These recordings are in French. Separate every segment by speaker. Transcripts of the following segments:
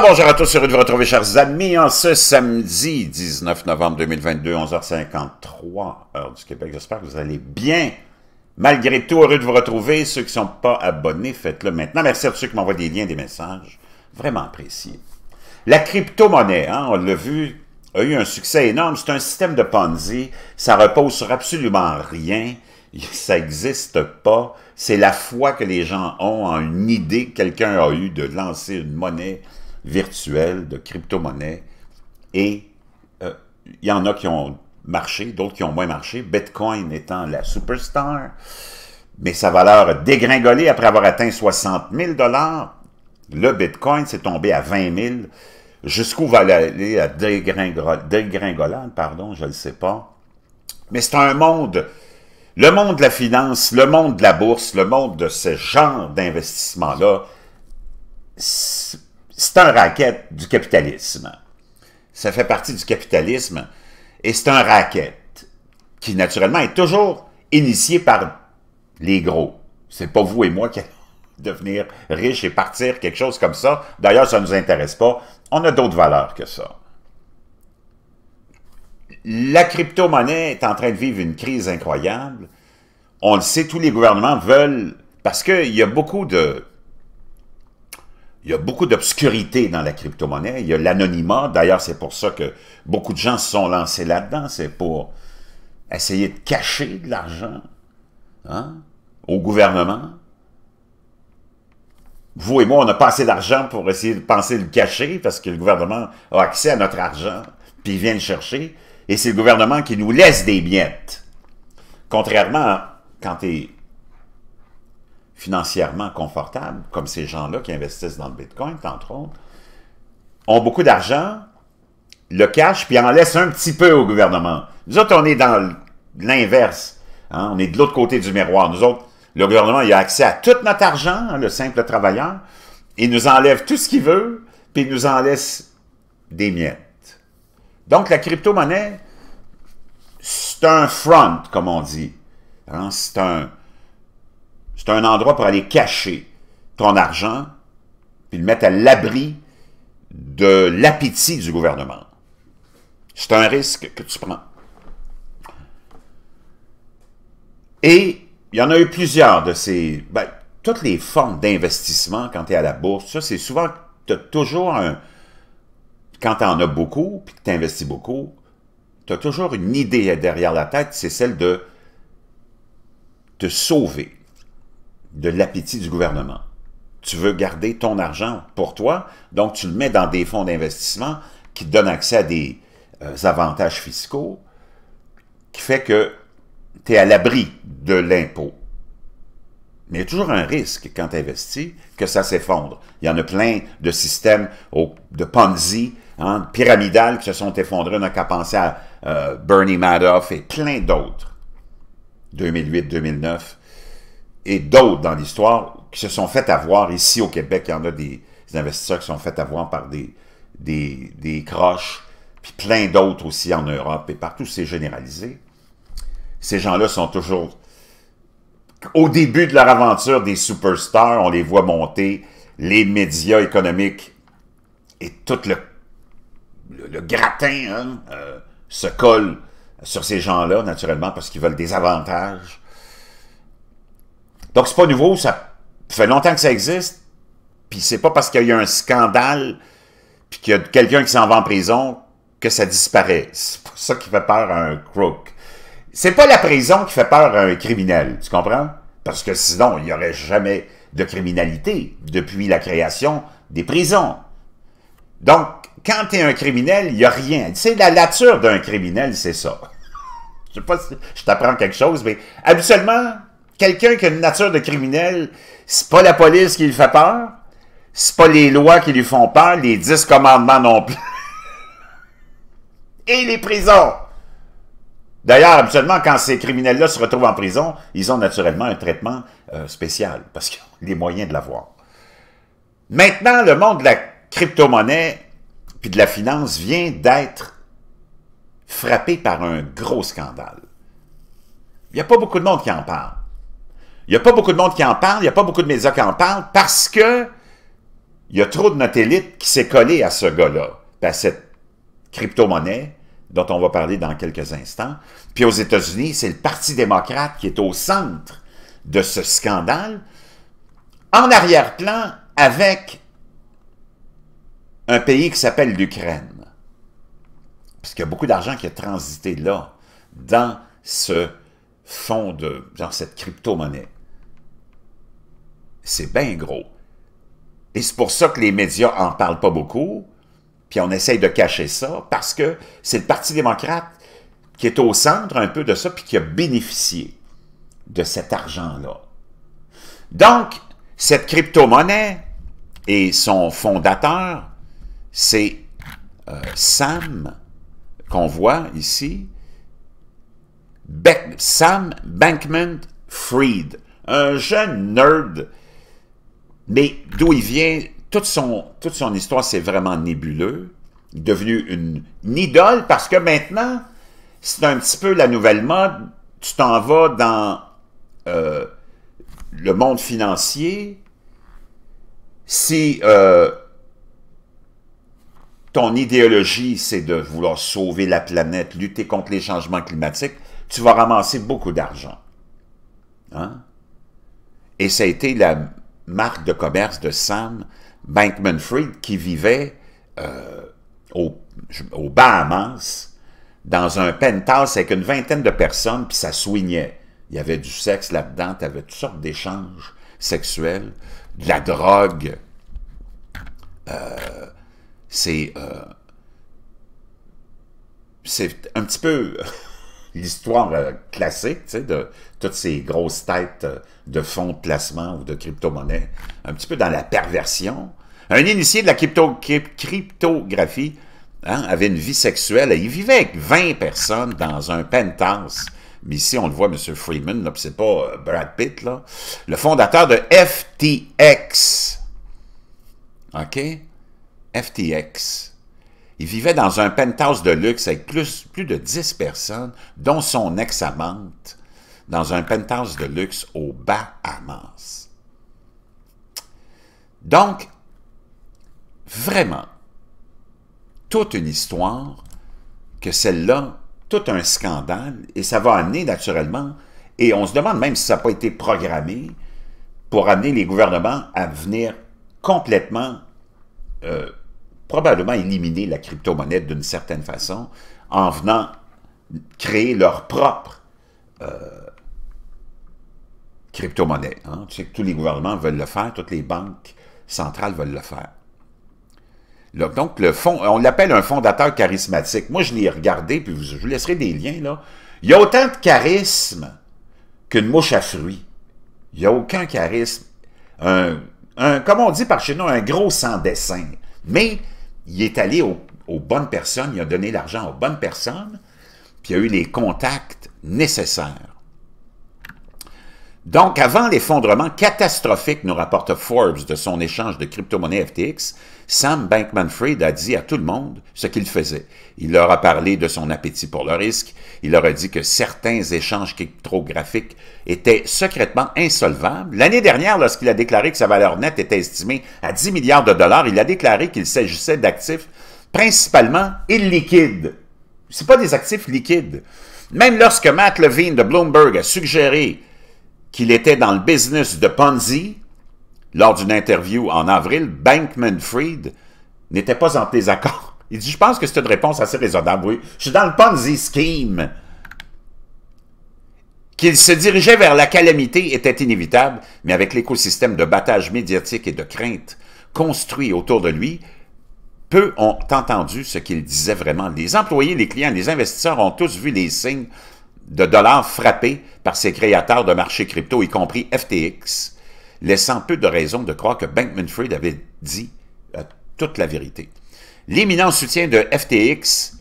Speaker 1: bonjour à tous, heureux de vous retrouver, chers amis, en ce samedi 19 novembre 2022, 11h53, heure du Québec. J'espère que vous allez bien. Malgré tout, heureux de vous retrouver. Ceux qui ne sont pas abonnés, faites-le maintenant. Merci à tous ceux qui m'envoient des liens, des messages. Vraiment apprécié. La crypto-monnaie, hein, on l'a vu, a eu un succès énorme. C'est un système de Ponzi. Ça repose sur absolument rien. Ça n'existe pas. C'est la foi que les gens ont en une idée que quelqu'un a eue de lancer une monnaie virtuelle de crypto-monnaies. Et euh, il y en a qui ont marché, d'autres qui ont moins marché, Bitcoin étant la superstar, mais sa valeur a dégringolé après avoir atteint 60 000 Le Bitcoin s'est tombé à 20 000 Jusqu'où va aller la dégringolade, pardon, je ne le sais pas. Mais c'est un monde, le monde de la finance, le monde de la bourse, le monde de ce genre d'investissement-là, c'est un racket du capitalisme. Ça fait partie du capitalisme et c'est un racket qui, naturellement, est toujours initié par les gros. C'est pas vous et moi qui allons devenir riches et partir, quelque chose comme ça. D'ailleurs, ça ne nous intéresse pas. On a d'autres valeurs que ça. La crypto-monnaie est en train de vivre une crise incroyable. On le sait, tous les gouvernements veulent... Parce qu'il y a beaucoup de il y a beaucoup d'obscurité dans la crypto-monnaie, il y a l'anonymat. D'ailleurs, c'est pour ça que beaucoup de gens se sont lancés là-dedans. C'est pour essayer de cacher de l'argent hein, au gouvernement. Vous et moi, on a pas assez d'argent pour essayer de penser le cacher parce que le gouvernement a accès à notre argent, puis il vient le chercher. Et c'est le gouvernement qui nous laisse des miettes. Contrairement à quand tu es financièrement confortables, comme ces gens-là qui investissent dans le Bitcoin, entre autres, ont beaucoup d'argent, le cash, puis en laissent un petit peu au gouvernement. Nous autres, on est dans l'inverse. Hein. On est de l'autre côté du miroir. Nous autres, le gouvernement il a accès à tout notre argent, hein, le simple travailleur. Il nous enlève tout ce qu'il veut, puis il nous en laisse des miettes. Donc, la crypto-monnaie, c'est un front, comme on dit. Hein. C'est un c'est un endroit pour aller cacher ton argent puis le mettre à l'abri de l'appétit du gouvernement. C'est un risque que tu prends. Et il y en a eu plusieurs de ces... Ben, toutes les formes d'investissement quand tu es à la bourse, ça, c'est souvent... que Tu as toujours un... Quand tu en as beaucoup, puis que tu investis beaucoup, tu as toujours une idée derrière la tête, c'est celle de te sauver de l'appétit du gouvernement. Tu veux garder ton argent pour toi, donc tu le mets dans des fonds d'investissement qui te donnent accès à des euh, avantages fiscaux, qui fait que tu es à l'abri de l'impôt. Mais il y a toujours un risque quand tu investis que ça s'effondre. Il y en a plein de systèmes de Ponzi, en hein, pyramidales qui se sont effondrés. On n'a qu'à penser à euh, Bernie Madoff et plein d'autres. 2008-2009, et d'autres dans l'histoire qui se sont fait avoir. Ici, au Québec, il y en a des, investisseurs qui sont fait avoir par des, des, des croches, puis plein d'autres aussi en Europe et partout, c'est généralisé. Ces gens-là sont toujours, au début de leur aventure, des superstars. On les voit monter, les médias économiques et tout le, le, gratin hein, euh, se colle sur ces gens-là, naturellement, parce qu'ils veulent des avantages donc, c'est pas nouveau, ça fait longtemps que ça existe, puis c'est pas parce qu'il y a eu un scandale, puis qu'il y a quelqu'un qui s'en va en prison, que ça disparaît. C'est pas ça qui fait peur à un crook. C'est pas la prison qui fait peur à un criminel, tu comprends? Parce que sinon, il n'y aurait jamais de criminalité depuis la création des prisons. Donc, quand tu es un criminel, il n'y a rien. Tu sais, la nature d'un criminel, c'est ça. je sais pas si je t'apprends quelque chose, mais habituellement, quelqu'un qui a une nature de criminel, c'est pas la police qui lui fait peur, c'est pas les lois qui lui font peur, les dix commandements non plus. Et les prisons. D'ailleurs, habituellement, quand ces criminels-là se retrouvent en prison, ils ont naturellement un traitement euh, spécial, parce qu'ils ont les moyens de l'avoir. Maintenant, le monde de la crypto-monnaie puis de la finance vient d'être frappé par un gros scandale. Il n'y a pas beaucoup de monde qui en parle. Il n'y a pas beaucoup de monde qui en parle, il n'y a pas beaucoup de médias qui en parlent parce que il y a trop de notre élite qui s'est collée à ce gars-là, à cette crypto-monnaie dont on va parler dans quelques instants. Puis aux États-Unis, c'est le Parti démocrate qui est au centre de ce scandale, en arrière-plan avec un pays qui s'appelle l'Ukraine. Parce qu'il y a beaucoup d'argent qui a transité là, dans ce fonds de, dans cette crypto-monnaie c'est bien gros. Et c'est pour ça que les médias en parlent pas beaucoup, puis on essaye de cacher ça, parce que c'est le Parti démocrate qui est au centre un peu de ça, puis qui a bénéficié de cet argent-là. Donc, cette crypto-monnaie et son fondateur, c'est euh, Sam, qu'on voit ici, Sam Bankman Freed. un jeune nerd mais d'où il vient, toute son, toute son histoire, c'est vraiment nébuleux. Il est devenu une, idole parce que maintenant, c'est un petit peu la nouvelle mode. Tu t'en vas dans euh, le monde financier. Si euh, ton idéologie, c'est de vouloir sauver la planète, lutter contre les changements climatiques, tu vas ramasser beaucoup d'argent. Hein? Et ça a été la marque de commerce de Sam Bankman-Fried qui vivait euh, au, au, Bahamas dans un penthouse avec une vingtaine de personnes, puis ça soignait. Il y avait du sexe là-dedans, tu avais toutes sortes d'échanges sexuels, de la drogue. Euh, c'est euh, c'est un petit peu l'histoire euh, classique, tu sais, de toutes ces grosses têtes euh, de fonds de placement ou de crypto-monnaie, un petit peu dans la perversion. Un initié de la cryptographie hein, avait une vie sexuelle il vivait avec 20 personnes dans un penthouse. Mais ici, on le voit, M. Freeman, c'est pas euh, Brad Pitt, là. Le fondateur de FTX. OK? FTX. Il vivait dans un penthouse de luxe avec plus, plus de 10 personnes, dont son ex-amante, dans un penthouse de luxe au à Bahamas. Donc, vraiment, toute une histoire que celle-là, tout un scandale, et ça va amener naturellement, et on se demande même si ça n'a pas été programmé pour amener les gouvernements à venir complètement... Euh, probablement éliminer la crypto-monnaie d'une certaine façon en venant créer leur propre euh, crypto-monnaie. Hein. Tu sais tous les gouvernements veulent le faire, toutes les banques centrales veulent le faire. donc, le fond, on l'appelle un fondateur charismatique. Moi, je l'ai regardé, puis je vous laisserai des liens. là. Il y a autant de charisme qu'une mouche à fruits. Il n'y a aucun charisme. comme on dit par chez nous, un gros sans dessin. Mais il est allé aux bonnes personnes, il a donné l'argent aux bonnes personnes, puis il a eu les contacts nécessaires. Donc, avant l'effondrement catastrophique, nous rapporte Forbes de son échange de crypto monnaie FTX, Sam Bankman-Fried a dit à tout le monde ce qu'il faisait. Il leur a parlé de son appétit pour le risque, il leur a dit que certains échanges cryptographiques étaient secrètement insolvables. L'année dernière, lorsqu'il a déclaré que sa valeur nette était estimée à 10 milliards de dollars, il a déclaré qu'il s'agissait d'actifs principalement illiquides. Ce pas des actifs liquides. Même lorsque Matt Levine de Bloomberg a suggéré qu'il était dans le business de Ponzi, lors d'une interview en avril, Bankman-Fried n'était pas en désaccord. Il dit, je pense que c'est une réponse assez raisonnable. Oui, je suis dans le Ponzi Scheme. Qu'il se dirigeait vers la calamité était inévitable, mais avec l'écosystème de battage médiatique et de crainte construit autour de lui, peu ont entendu ce qu'il disait vraiment. Les employés, les clients, les investisseurs ont tous vu les signes de dollars frappés par ses créateurs de marchés crypto, y compris FTX, laissant peu de raisons de croire que Bankman-Fried avait dit euh, toute la vérité. L'éminent soutien de FTX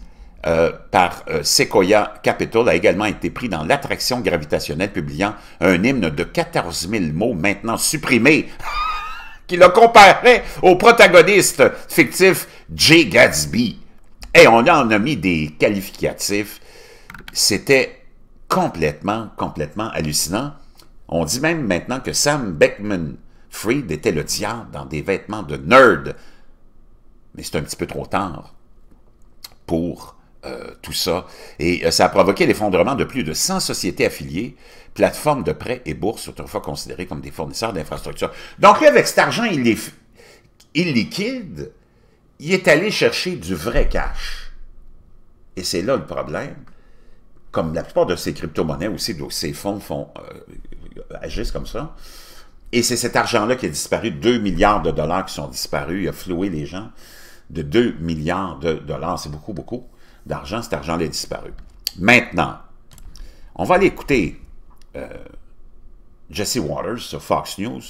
Speaker 1: euh, par euh, Sequoia Capital a également été pris dans l'attraction gravitationnelle, publiant un hymne de 14 000 mots maintenant supprimé, qui le comparait au protagoniste fictif Jay Gatsby. Et on en a mis des qualificatifs. C'était complètement, complètement hallucinant. On dit même maintenant que Sam Beckman Freed était le diable dans des vêtements de nerd. Mais c'est un petit peu trop tard pour euh, tout ça. Et euh, ça a provoqué l'effondrement de plus de 100 sociétés affiliées, plateformes de prêts et bourses autrefois considérées comme des fournisseurs d'infrastructures. Donc lui, avec cet argent illiquide, il est allé chercher du vrai cash. Et c'est là le problème comme la plupart de ces crypto-monnaies aussi, ces fonds font, euh, agissent comme ça. Et c'est cet argent-là qui a disparu, 2 milliards de dollars qui sont disparus, il a floué les gens de 2 milliards de dollars, c'est beaucoup, beaucoup d'argent, cet argent-là est disparu. Maintenant, on va aller écouter euh, Jesse Waters sur Fox News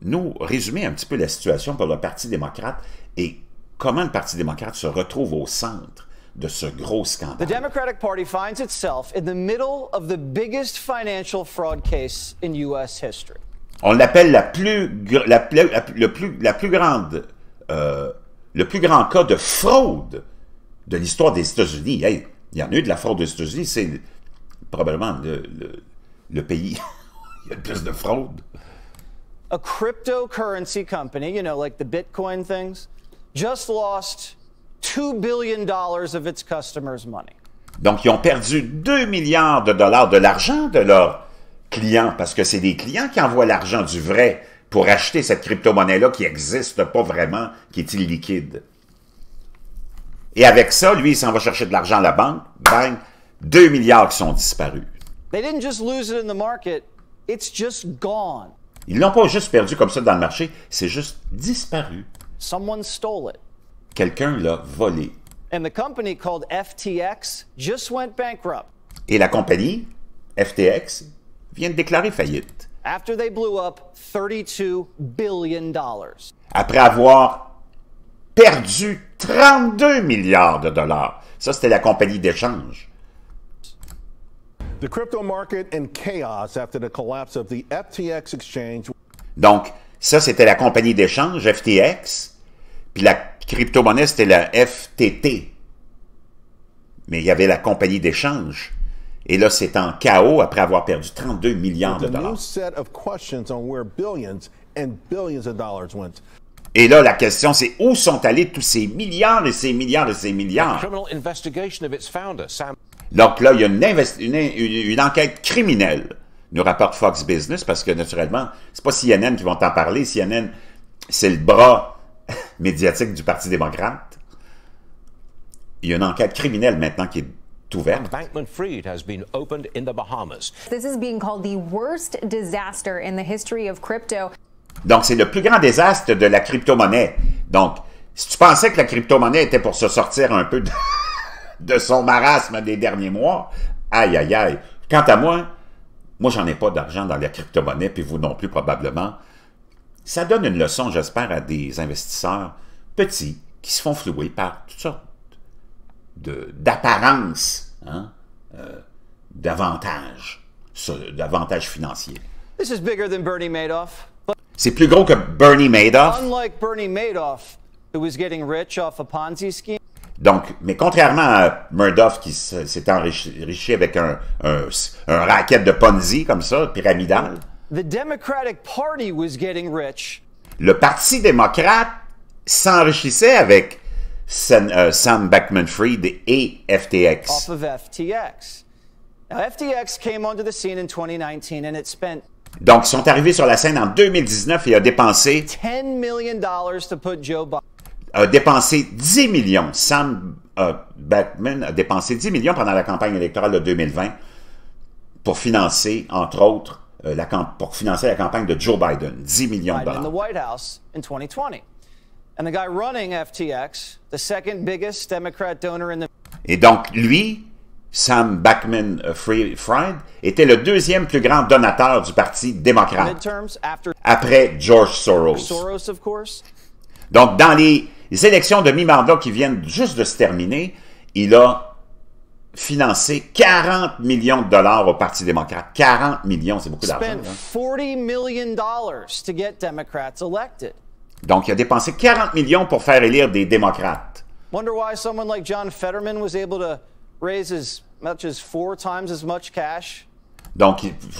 Speaker 1: nous résumer un petit peu la situation pour le Parti démocrate et comment le Parti démocrate se retrouve au centre de ce gros scandale.
Speaker 2: The Democratic Party finds itself in the middle of the biggest financial fraud case in US history.
Speaker 1: On l'appelle la plus, la, la, la, le plus, la plus grande, euh, le plus grand cas de fraude de l'histoire des États-Unis. Hey, il y en a eu de la fraude aux États-Unis, c'est probablement le, le, le pays il y a le plus de fraude.
Speaker 2: A cryptocurrency company, you know, like the Bitcoin things, just lost billion
Speaker 1: Donc, ils ont perdu 2 milliards de dollars de l'argent de leurs clients, parce que c'est des clients qui envoient l'argent du vrai pour acheter cette crypto-monnaie-là qui n'existe pas vraiment, qui est illiquide. Et avec ça, lui, il s'en va chercher de l'argent à la banque. Bang! 2 milliards qui sont disparus. They didn't Ils l'ont pas juste perdu comme ça dans le marché, c'est juste disparu. Someone stole it. Quelqu'un l'a volé. Et la compagnie, FTX, vient de déclarer faillite. Après avoir perdu 32 milliards de dollars. Ça, c'était la compagnie d'échange. Donc, ça, c'était la compagnie d'échange, FTX. Puis la crypto-monnaie, c'était la FTT. Mais il y avait la compagnie d'échange. Et là, c'est en chaos après avoir perdu 32 milliards de dollars. Et là, la question, c'est où sont allés tous ces milliards et ces milliards et ces milliards? Donc là, il y a une, enquête criminelle, nous rapporte Fox Business, parce que naturellement, c'est pas CNN qui vont en parler. CNN, c'est le bras médiatique du Parti démocrate. Il y a une enquête criminelle maintenant qui est ouverte. Donc, c'est le plus grand désastre de la crypto-monnaie. Donc, si tu pensais que la crypto-monnaie était pour se sortir un peu de, son marasme des derniers mois, aïe, aïe, aïe. Quant à moi, moi, j'en ai pas d'argent dans la crypto-monnaie, puis vous non plus probablement. Ça donne une leçon, j'espère, à des investisseurs petits qui se font flouer par toutes sortes d'apparences, hein, euh, d'avantages, d'avantages financiers.
Speaker 2: C'est
Speaker 1: plus gros que Bernie Madoff. Donc, mais contrairement à Murdoch qui s'est enrichi avec un, un, un racket de Ponzi comme ça, pyramidal,
Speaker 2: le
Speaker 1: Parti démocrate s'enrichissait avec euh, Sam, backman fried et FTX. Off
Speaker 2: of FTX. Now, FTX came onto the scene in 2019 and it spent
Speaker 1: donc, ils sont arrivés sur la scène en 2019 et ont dépensé 10 a dépensé 10 millions. Sam euh, Backman a dépensé 10 millions pendant la campagne électorale de 2020 pour financer, entre autres, euh, pour financer la campagne de Joe Biden, 10 millions de dollars. Et donc, lui, Sam Backman Fried, était le deuxième plus grand donateur du Parti démocrate après George Soros. Donc, dans les élections de mi-mandat qui viennent juste de se terminer, il a financer 40 millions de dollars au Parti démocrate. 40 millions, c'est beaucoup d'argent. Hein. Donc, il a dépensé 40 millions pour faire élire des démocrates. Donc,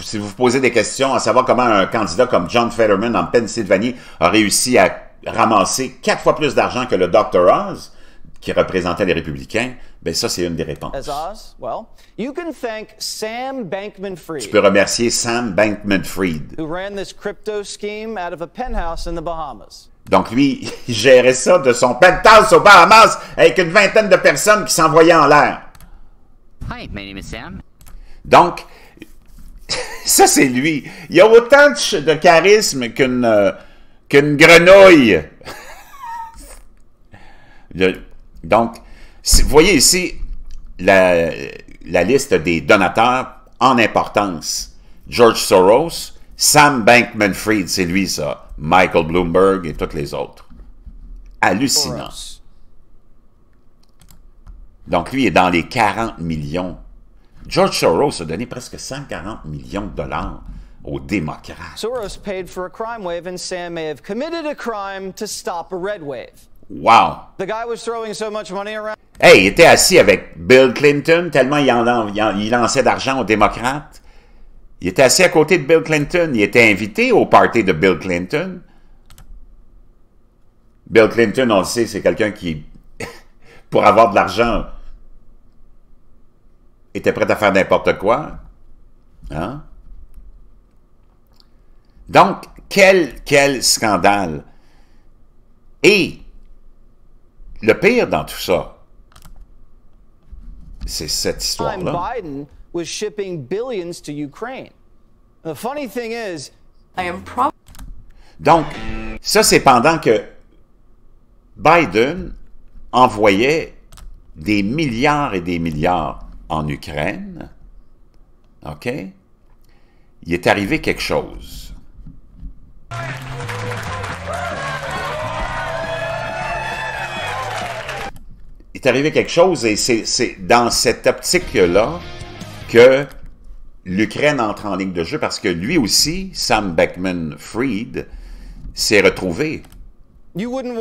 Speaker 1: si vous vous posez des questions à savoir comment un candidat comme John Fetterman en Pennsylvanie a réussi à ramasser quatre fois plus d'argent que le Dr. Oz, qui représentait les républicains, ben ça, c'est une des réponses. Tu peux remercier Sam Bankman-Fried. Donc lui, il gérait ça de son penthouse aux Bahamas avec une vingtaine de personnes qui s'envoyaient en l'air. Donc, ça c'est lui. Il a autant de charisme qu'une euh, qu'une grenouille. Donc, vous voyez ici la, liste des donateurs en importance. George Soros, Sam Bankman-Fried, c'est lui ça, Michael Bloomberg et toutes les autres. Hallucinant. Donc, lui est dans les 40 millions. George Soros a donné presque 140 millions de dollars aux démocrates.
Speaker 2: Soros paid for a crime wave and Sam may have committed a crime to stop a red wave.
Speaker 1: Wow! Hey, il était assis avec Bill Clinton, tellement il, en, il lançait d'argent aux démocrates. Il était assis à côté de Bill Clinton. Il était invité au party de Bill Clinton. Bill Clinton, on le sait, c'est quelqu'un qui, pour avoir de l'argent, était prêt à faire n'importe quoi. Hein? Donc, quel, quel scandale. Et le pire dans tout ça, c'est cette histoire-là. Donc, ça c'est pendant que Biden envoyait des milliards et des milliards en Ukraine. OK? Il est arrivé quelque chose. est arrivé quelque chose et c'est dans cette optique-là que l'Ukraine entre en ligne de jeu parce que lui aussi, Sam Beckman-Fried, s'est retrouvé. stable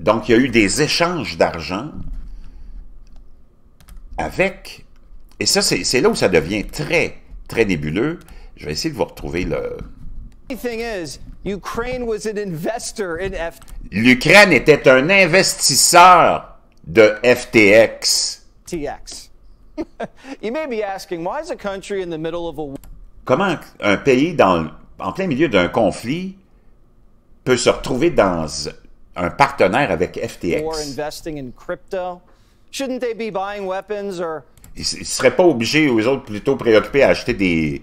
Speaker 1: Donc, il y a eu des échanges d'argent avec... Et ça, c'est là où ça devient très, très nébuleux. Je vais essayer de vous retrouver le. L'Ukraine était un investisseur de FTX.
Speaker 2: TX.
Speaker 1: Comment un pays dans, en plein milieu d'un conflit peut se retrouver dans un partenaire avec FTX? Ils ne seraient pas obligés, les autres, plutôt préoccupés à acheter des,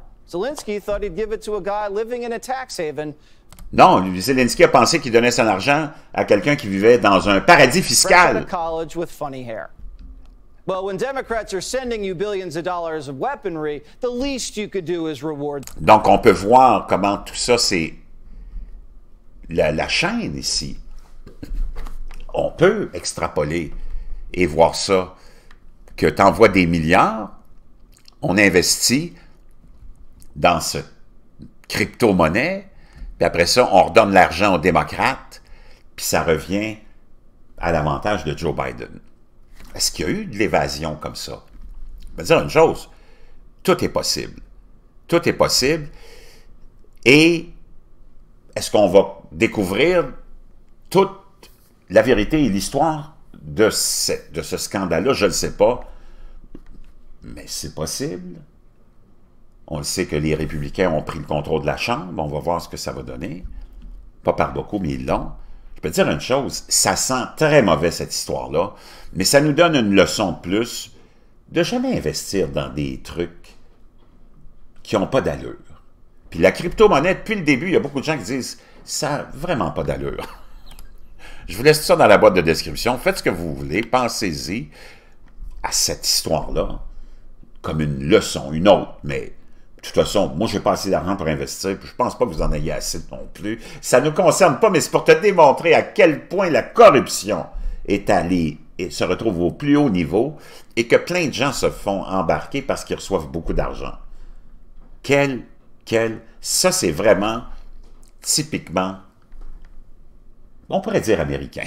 Speaker 1: Non, Zelensky a pensé qu'il donnait son argent à quelqu'un qui vivait dans un paradis fiscal. Donc, on peut voir comment tout ça, c'est la, la, chaîne ici. On peut extrapoler et voir ça, que tu envoies des milliards, on investit, dans ce crypto-monnaie, puis après ça, on redonne l'argent aux démocrates, puis ça revient à l'avantage de Joe Biden. Est-ce qu'il y a eu de l'évasion comme ça? Je vais dire une chose, tout est possible. Tout est possible. Et est-ce qu'on va découvrir toute la vérité et l'histoire de ce, de ce scandale-là? Je ne sais pas. Mais c'est possible. On le sait que les républicains ont pris le contrôle de la Chambre. On va voir ce que ça va donner. Pas par beaucoup, mais ils l'ont. Je peux dire une chose, ça sent très mauvais cette histoire-là, mais ça nous donne une leçon de plus de jamais investir dans des trucs qui n'ont pas d'allure. Puis la crypto-monnaie, depuis le début, il y a beaucoup de gens qui disent « ça n'a vraiment pas d'allure ». Je vous laisse ça dans la boîte de description. Faites ce que vous voulez, pensez-y à cette histoire-là comme une leçon, une autre, mais de toute façon, moi, je n'ai pas assez d'argent pour investir, puis je pense pas que vous en ayez assez non plus. Ça ne nous concerne pas, mais c'est pour te démontrer à quel point la corruption est allée et se retrouve au plus haut niveau et que plein de gens se font embarquer parce qu'ils reçoivent beaucoup d'argent. Quel, quel, ça c'est vraiment typiquement, on pourrait dire américain.